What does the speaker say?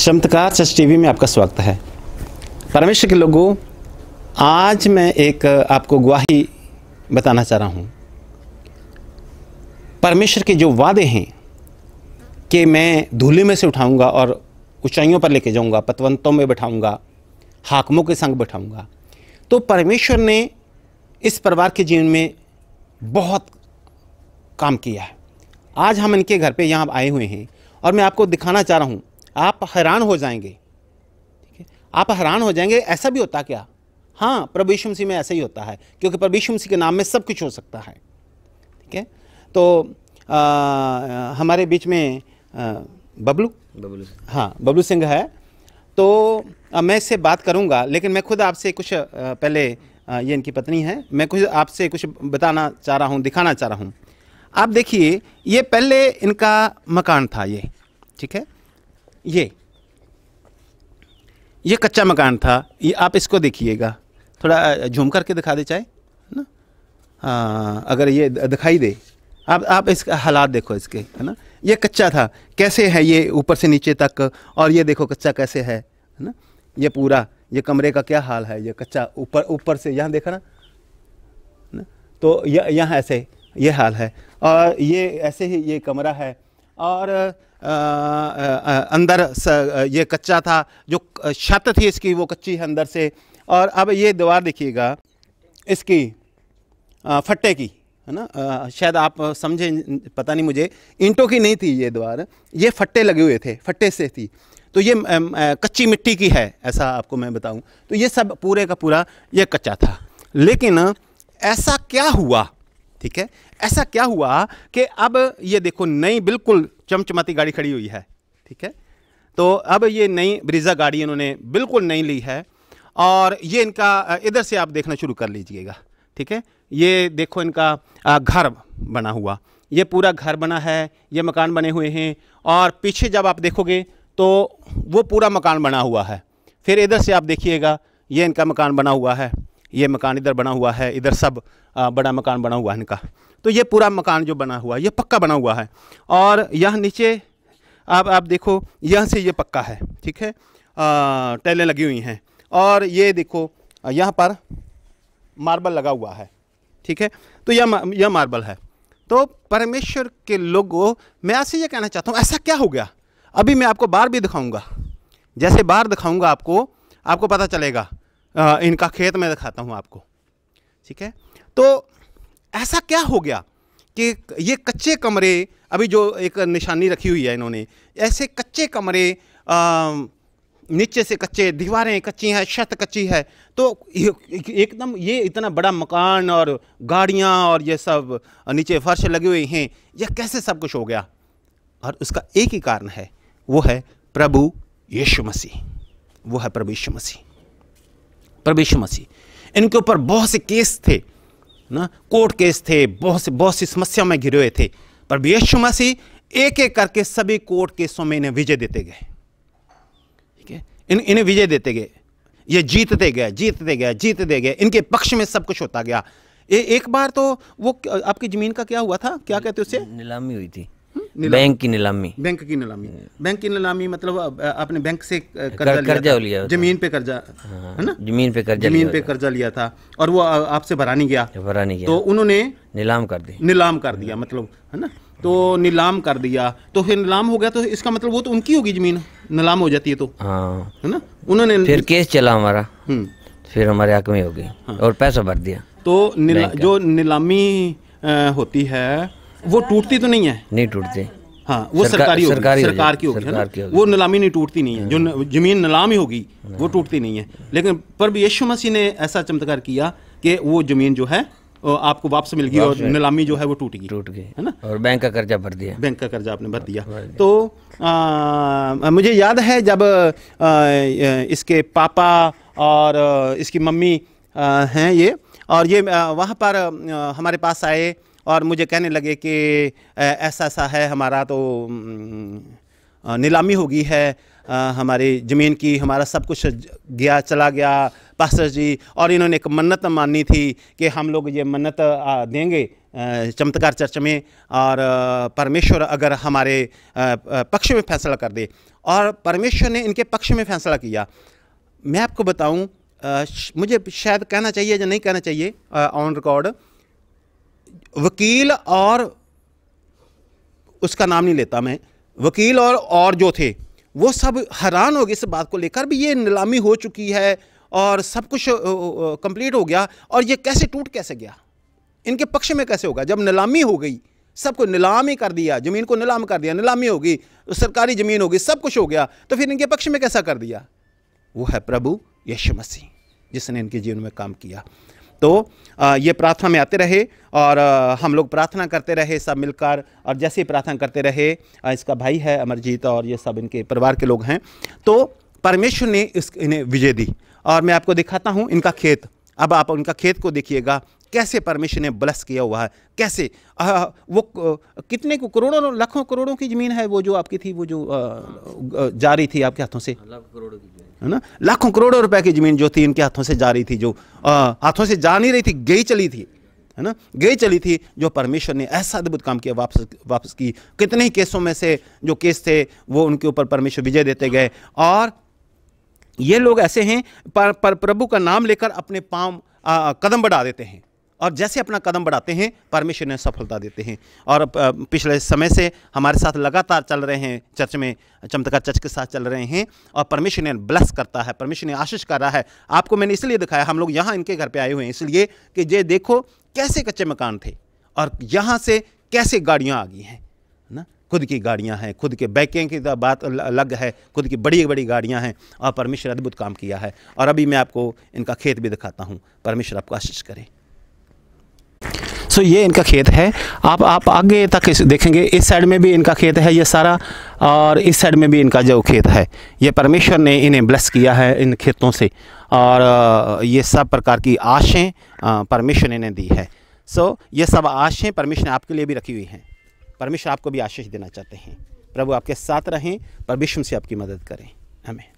चमत्कार सच टीवी में आपका स्वागत है परमेश्वर के लोगों आज मैं एक आपको गुवाही बताना चाह रहा हूँ परमेश्वर के जो वादे हैं कि मैं धूल्हे में से उठाऊंगा और ऊंचाइयों पर लेके जाऊंगा पतवंतों में बैठाऊंगा हाकमों के संग बैठाऊंगा तो परमेश्वर ने इस परिवार के जीवन में बहुत काम किया है आज हम इनके घर पे यहाँ आए हुए हैं और मैं आपको दिखाना चाह रहा हूँ आप हैरान हो जाएंगे ठीक है आप हैरान हो जाएंगे ऐसा भी होता क्या हाँ प्रभु यीशु मसीह में ऐसा ही होता है क्योंकि प्रभु यीशु मसीह के नाम में सब कुछ हो सकता है ठीक है तो आ, हमारे बीच में बबलू बबलू हाँ बबलू सिंह है तो आ, मैं इससे बात करूँगा लेकिन मैं खुद आपसे कुछ आ, पहले आ, ये इनकी पत्नी है मैं कुछ आपसे कुछ बताना चाह रहा हूँ दिखाना चाह रहा हूँ आप देखिए ये पहले इनका मकान था ये ठीक है ये ये कच्चा मकान था ये आप इसको देखिएगा थोड़ा झूम करके दिखा दे चाहे है ना आ, हाँ, अगर ये दिखाई दे आप आप इसका हालात देखो इसके है ना ये कच्चा था कैसे है ये ऊपर से नीचे तक और ये देखो कच्चा कैसे है है ना ये पूरा ये कमरे का क्या हाल है ये कच्चा ऊपर ऊपर से यहाँ देखा ना ना तो यहाँ ऐसे ये हाल है और ये ऐसे ही ये कमरा है और आ, आ, अंदर ये कच्चा था जो छत थी इसकी वो कच्ची है अंदर से और अब ये दीवार देखिएगा इसकी आ, फट्टे की है ना शायद आप समझे पता नहीं मुझे ईंटों की नहीं थी ये दीवार ये फट्टे लगे हुए थे फट्टे से थी तो ये कच्ची मिट्टी की है ऐसा आपको मैं बताऊं तो ये सब पूरे का पूरा ये कच्चा था लेकिन ऐसा क्या हुआ ठीक है ऐसा क्या हुआ कि अब ये देखो नई बिल्कुल चमचमाती गाड़ी खड़ी हुई है ठीक है तो अब ये नई ब्रिज़ा गाड़ी इन्होंने बिल्कुल नई ली है और ये इनका इधर से आप देखना शुरू कर लीजिएगा ठीक है ये देखो इनका घर बना हुआ ये पूरा घर बना है ये मकान बने हुए हैं और पीछे जब आप देखोगे तो वो पूरा मकान बना हुआ है फिर इधर से आप देखिएगा ये इनका मकान बना हुआ है ये मकान इधर बना हुआ है इधर सब बड़ा मकान बना हुआ है इनका तो ये पूरा मकान जो बना हुआ है ये पक्का बना हुआ है और यह नीचे आप आप देखो यह से ये पक्का है ठीक है टैलें लगी हुई हैं और ये देखो यहाँ पर मार्बल लगा हुआ है ठीक है तो यह यह मार्बल है तो परमेश्वर के लोगों मैं ऐसे ये कहना चाहता हूँ ऐसा क्या हो गया अभी मैं आपको बार भी दिखाऊंगा जैसे बार दिखाऊंगा आपको आपको पता चलेगा आ, इनका खेत मैं दिखाता हूँ आपको ठीक है तो ऐसा क्या हो गया कि ये कच्चे कमरे अभी जो एक निशानी रखी हुई है इन्होंने ऐसे कच्चे कमरे आ, नीचे से कच्चे दीवारें कच्ची हैं छत कच्ची है तो एकदम ये इतना बड़ा मकान और गाड़ियाँ और ये सब नीचे फर्श लगे हुए हैं यह कैसे सब कुछ हो गया और उसका एक ही कारण है वो है प्रभु यीशु मसीह वो है प्रभु यीशु मसीह प्रवेश मसीह इनके ऊपर बहुत से केस थे ना कोर्ट केस थे बहुत से बहुत सी समस्या में घिरे हुए थे पर यीशु मसीह एक एक करके सभी कोर्ट केसों में इन्हें विजय देते गए ठीक है इन इन्हें विजय देते गए ये जीतते गए जीतते गए जीतते गए इनके पक्ष में सब कुछ होता गया ए, एक बार तो वो आपकी जमीन का क्या हुआ था क्या कहते उसे नीलामी हुई थी बैंक की नीलामी बैंक की नीलामी बैंक की नीलामी मतलब आपने बैंक से कर्जा कर, लिया जमीन पे कर्जा हाँ, है ना जमीन पे कर्जा जमीन पे कर्जा लिया था और वो आपसे भरा नहीं गया भरा नहीं गया तो उन्होंने नीलाम कर दी नीलाम कर दिया मतलब है ना तो नीलाम कर दिया तो फिर नीलाम हो गया तो इसका मतलब वो तो उनकी होगी जमीन नीलाम हो जाती है तो हाँ। है ना उन्होंने फिर केस चला हमारा हम्म। फिर हमारे हक में हो गई हाँ। और पैसा भर दिया तो जो नीलामी होती है वो टूटती तो नहीं है नहीं टूटती हाँ वो सरकार, सरकारी होगी सरकारी सरकार की होगी हो वो नीलामी नहीं टूटती नहीं है जो हाँ। जमीन नीलामी होगी वो हाँ। टूटती नहीं है लेकिन पर भी यशु मसीह ने ऐसा चमत्कार किया कि वो जमीन जो है आपको वापस मिल गई और नीलामी जो है वो टूट गई टूट गई है ना और बैंक का कर्जा भर दिया बैंक का कर्जा आपने भर दिया तो मुझे याद है जब इसके पापा और इसकी मम्मी हैं ये और ये वहाँ पर हमारे पास आए और मुझे कहने लगे कि ऐसा ऐसा है हमारा तो नीलामी हो गई है हमारी ज़मीन की हमारा सब कुछ गया चला गया पास्टर जी और इन्होंने एक मन्नत मानी थी कि हम लोग ये मन्नत देंगे चमत्कार चर्च में और परमेश्वर अगर हमारे पक्ष में फैसला कर दे और परमेश्वर ने इनके पक्ष में फैसला किया मैं आपको बताऊं मुझे शायद कहना चाहिए या नहीं कहना चाहिए ऑन रिकॉर्ड वकील और उसका नाम नहीं लेता मैं वकील और और जो थे वो सब हैरान हो गए इस बात को लेकर भी ये नीलामी हो चुकी है और सब कुछ कंप्लीट हो गया और ये कैसे टूट कैसे गया इनके पक्ष में कैसे होगा जब नीलामी हो गई सबको नीलाम ही कर दिया ज़मीन को नीलाम कर दिया नीलामी होगी सरकारी ज़मीन होगी सब कुछ हो गया तो फिर इनके पक्ष में कैसा कर दिया वो है प्रभु यशु मसीह जिसने इनके जीवन में काम किया तो ये प्रार्थना में आते रहे और हम लोग प्रार्थना करते रहे सब मिलकर और जैसे प्रार्थना करते रहे इसका भाई है अमरजीत और ये सब इनके परिवार के लोग हैं तो परमेश्वर ने इस इन्हें विजय दी और मैं आपको दिखाता हूँ इनका खेत अब आप उनका खेत को देखिएगा कैसे परमेश्वर ने ब्लस किया हुआ है कैसे आ, वो कितने को करोड़ों लाखों करोड़ों की ज़मीन है वो जो आपकी थी वो जो आ, जारी थी आपके हाथों से लाखों करोड़ों की है ना लाखों करोड़ों रुपए की जमीन जो थी इनके हाथों से जा रही थी जो हाथों से जा नहीं रही थी गई चली थी है ना गई चली थी जो परमेश्वर ने ऐसा अद्भुत काम किया वापस वापस की कितने ही केसों में से जो केस थे वो उनके ऊपर परमेश्वर विजय देते गए और ये लोग ऐसे हैं पर, पर प्रभु का नाम लेकर अपने पाँव कदम बढ़ा देते हैं और जैसे अपना कदम बढ़ाते हैं परमेश्वर ने सफलता देते हैं और पिछले समय से हमारे साथ लगातार चल रहे हैं चर्च में चमत्कार चर्च के साथ चल रहे हैं और परमेश्वर ने ब्लस करता है परमेश्वर ने आशीष कर रहा है आपको मैंने इसलिए दिखाया हम लोग यहाँ इनके घर पर आए हुए हैं इसलिए कि ये देखो कैसे कच्चे मकान थे और यहाँ से कैसे गाड़ियाँ आ गई हैं ना खुद की गाड़ियाँ हैं खुद के बैकें की तो बात अलग है खुद की बड़ी बड़ी गाड़ियाँ हैं और परमेश्वर अद्भुत काम किया है और अभी मैं आपको इनका खेत भी दिखाता हूँ परमेश्वर आपको आशीष करें दोस्तों ये इनका खेत है आप आप आगे तक इस देखेंगे इस साइड में भी इनका खेत है ये सारा और इस साइड में भी इनका जो खेत है ये परमेश्वर ने इन्हें ब्लेस किया है इन खेतों से और ये सब प्रकार की आशें परमेश्वर ने इन्हें दी है सो ये सब आशें परमेश्वर ने आपके लिए भी रखी हुई हैं परमेश्वर आपको भी आशीष देना चाहते हैं प्रभु आपके साथ रहें परमेश्वर से आपकी मदद करें हमें